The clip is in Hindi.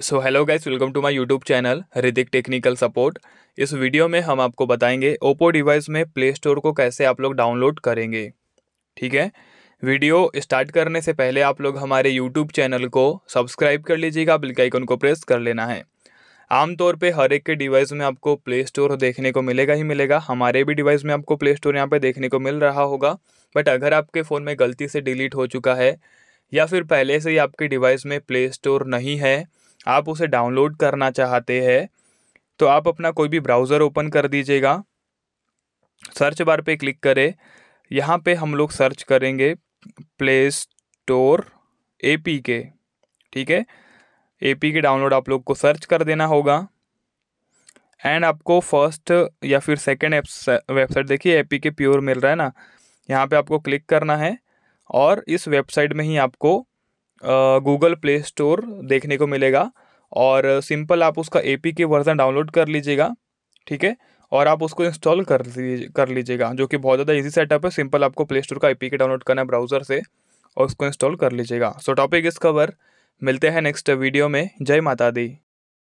so hello guys welcome to my YouTube channel Hridik technical support इस वीडियो में हम आपको बताएंगे ओप्पो डिवाइस में प्ले स्टोर को कैसे आप लोग डाउनलोड करेंगे ठीक है वीडियो स्टार्ट करने से पहले आप लोग हमारे यूट्यूब चैनल को सब्सक्राइब कर लीजिएगा बिल के आइकन को प्रेस कर लेना है आमतौर पर हर एक के डिवाइस में आपको प्ले स्टोर देखने को मिलेगा ही मिलेगा हमारे भी डिवाइस में आपको प्ले स्टोर यहाँ पर देखने को मिल रहा होगा बट अगर आपके फ़ोन में गलती से डिलीट हो चुका है या फिर पहले से ही आपके डिवाइस में प्ले स्टोर नहीं है आप उसे डाउनलोड करना चाहते हैं तो आप अपना कोई भी ब्राउज़र ओपन कर दीजिएगा सर्च बार पे क्लिक करें यहाँ पे हम लोग सर्च करेंगे प्ले स्टोर ए पी के ठीक है ए पी के डाउनलोड आप लोग को सर्च कर देना होगा एंड आपको फर्स्ट या फिर सेकेंड वेबसाइट देखिए ए पी के प्योर मिल रहा है ना यहाँ पे आपको क्लिक करना है और इस वेबसाइट में ही आपको गूगल प्ले स्टोर देखने को मिलेगा और सिंपल आप उसका ए के वर्ज़न डाउनलोड कर लीजिएगा ठीक है और आप उसको इंस्टॉल कर कर लीजिएगा जो कि बहुत ज़्यादा इजी सेटअप है सिंपल आपको प्ले स्टोर का ए के डाउनलोड करना है ब्राउज़र से और उसको इंस्टॉल कर लीजिएगा सो टॉपिक इस कवर मिलते हैं नेक्स्ट वीडियो में जय माता दी